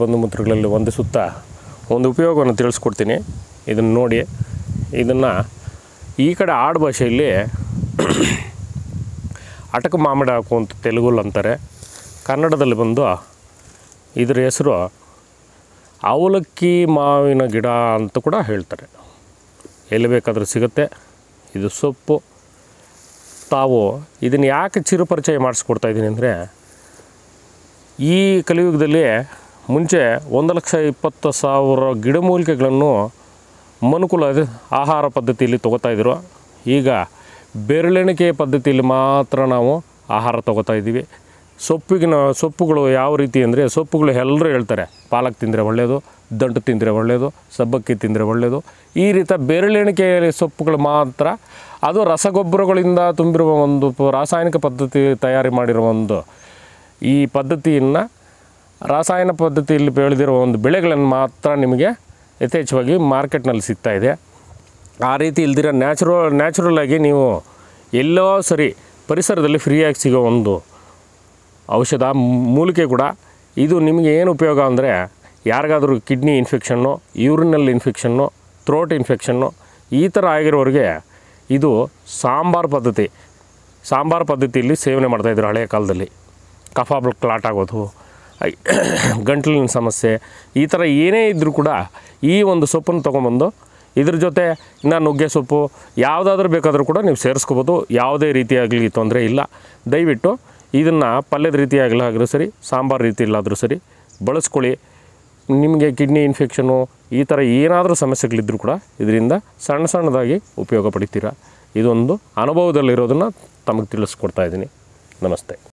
ಬಂಧು ಮಿತ್ರಗಳಲ್ಲಿ ವಂದಿಸುತ್ತಾ ಒಂದು ಉಪಯೋಗವನ್ನು ತಿಳಿಸ್ಕೊಡ್ತೀನಿ ಇದನ್ನು ನೋಡಿ ಇದನ್ನು ಈ ಕಡೆ ಆಡು ಭಾಷೆಯಲ್ಲಿ ಅಟಕ ಮಾಮಿಡಿ ಹಾಕು ಅಂತ ಅಂತಾರೆ ಕನ್ನಡದಲ್ಲಿ ಬಂದು ಇದರ ಹೆಸರು ಅವಲಕ್ಕಿ ಮಾವಿನ ಗಿಡ ಅಂತ ಕೂಡ ಹೇಳ್ತಾರೆ ಎಲ್ಲಿ ಬೇಕಾದರೂ ಸಿಗುತ್ತೆ ಇದು ಸೊಪ್ಪು ತಾವು ಇದನ್ನು ಯಾಕೆ ಚಿರುಪರಿಚಯ ಮಾಡಿಸ್ಕೊಡ್ತಾ ಇದ್ದೀನಿ ಅಂದರೆ ಈ ಕಲಿಯುಗದಲ್ಲಿ ಮುಂಚೆ ಒಂದು ಲಕ್ಷ ಇಪ್ಪತ್ತು ಸಾವಿರ ಗಿಡಮೂಲಿಕೆಗಳನ್ನು ಮನುಕುಲ ಆಹಾರ ಪದ್ಧತಿಯಲ್ಲಿ ತೊಗೋತಾಯಿದ್ರು ಈಗ ಬೆರಳೆಣಿಕೆ ಪದ್ಧತಿಯಲ್ಲಿ ಮಾತ್ರ ನಾವು ಆಹಾರ ತೊಗೋತಾ ಇದ್ದೀವಿ ಸೊಪ್ಪಿಗಿನ ಸೊಪ್ಪುಗಳು ಯಾವ ರೀತಿ ಅಂದರೆ ಸೊಪ್ಪುಗಳು ಎಲ್ಲರೂ ಹೇಳ್ತಾರೆ ಪಾಲಕ್ ತಿಂದರೆ ಒಳ್ಳೆಯದು ದಂಟು ತಿಂದರೆ ಒಳ್ಳೆಯದು ಸಬ್ಬಕ್ಕಿ ತಿಂದರೆ ಒಳ್ಳೆಯದು ಈ ರೀತಿ ಬೆರಳೆಣಿಕೆಯ ಸೊಪ್ಪುಗಳು ಮಾತ್ರ ಅದು ರಸಗೊಬ್ಬರಗಳಿಂದ ತುಂಬಿರುವ ಒಂದು ರಾಸಾಯನಿಕ ಪದ್ಧತಿ ತಯಾರಿ ಮಾಡಿರುವ ಒಂದು ಈ ಪದ್ಧತಿಯನ್ನು ರಾಸಾಯನ ಪದ್ಧತಿಯಲ್ಲಿ ಬೆಳೆದಿರುವ ಒಂದು ಬೆಳೆಗಳನ್ನು ಮಾತ್ರ ನಿಮಗೆ ಯಥೇಚ್ಛವಾಗಿ ಮಾರ್ಕೆಟ್ನಲ್ಲಿ ಸಿಗ್ತಾಯಿದೆ ಆ ರೀತಿ ಇಲ್ದಿರೋ ನ್ಯಾಚುರಲ್ ನ್ಯಾಚುರಲಾಗಿ ನೀವು ಎಲ್ಲೋ ಸರಿ ಪರಿಸರದಲ್ಲಿ ಫ್ರೀಯಾಗಿ ಸಿಗೋ ಒಂದು ಔಷಧ ಮೂಲಿಕೆ ಕೂಡ ಇದು ನಿಮಗೆ ಏನು ಉಪಯೋಗ ಅಂದರೆ ಯಾರಿಗಾದರೂ ಕಿಡ್ನಿ ಇನ್ಫೆಕ್ಷನ್ನು ಯೂರಿನಲ್ ಇನ್ಫೆಕ್ಷನ್ನು ಥ್ರೋಟ್ ಇನ್ಫೆಕ್ಷನ್ನು ಈ ಥರ ಆಗಿರೋರಿಗೆ ಇದು ಸಾಂಬಾರು ಪದ್ಧತಿ ಸಾಂಬಾರು ಪದ್ಧತಿಯಲ್ಲಿ ಸೇವನೆ ಮಾಡ್ತಾಯಿದ್ರು ಹಳೆಯ ಕಾಲದಲ್ಲಿ ಕಫ ಕ್ಲಾಟ್ ಆಗೋದು ಗಂಟಲಿನ ಸಮಸ್ಯೆ ಈ ಥರ ಏನೇ ಇದ್ದರೂ ಕೂಡ ಈ ಒಂದು ಸೊಪ್ಪನ್ನು ತೊಗೊಂಬಂದು ಇದ್ರ ಜೊತೆ ಇನ್ನು ನುಗ್ಗೆ ಸೊಪ್ಪು ಯಾವುದಾದ್ರೂ ಬೇಕಾದರೂ ಕೂಡ ನೀವು ಸೇರಿಸ್ಕೋಬೋದು ಯಾವುದೇ ರೀತಿಯಾಗಲಿ ತೊಂದರೆ ಇಲ್ಲ ದಯವಿಟ್ಟು ಇದನ್ನು ಪಲ್ಯದ ರೀತಿಯಾಗಲಾದರೂ ಸರಿ ಸಾಂಬಾರು ರೀತಿಯಲ್ಲಾದರೂ ಸರಿ ಬಳಸ್ಕೊಳ್ಳಿ ನಿಮಗೆ ಕಿಡ್ನಿ ಇನ್ಫೆಕ್ಷನು ಈ ಥರ ಏನಾದರೂ ಸಮಸ್ಯೆಗಳಿದ್ದರೂ ಕೂಡ ಇದರಿಂದ ಸಣ್ಣ ಸಣ್ಣದಾಗಿ ಉಪಯೋಗ ಪಡಿತೀರ ಇದೊಂದು ಅನುಭವದಲ್ಲಿರೋದನ್ನು ತಮಗೆ ತಿಳಿಸ್ಕೊಡ್ತಾ ಇದ್ದೀನಿ ನಮಸ್ತೆ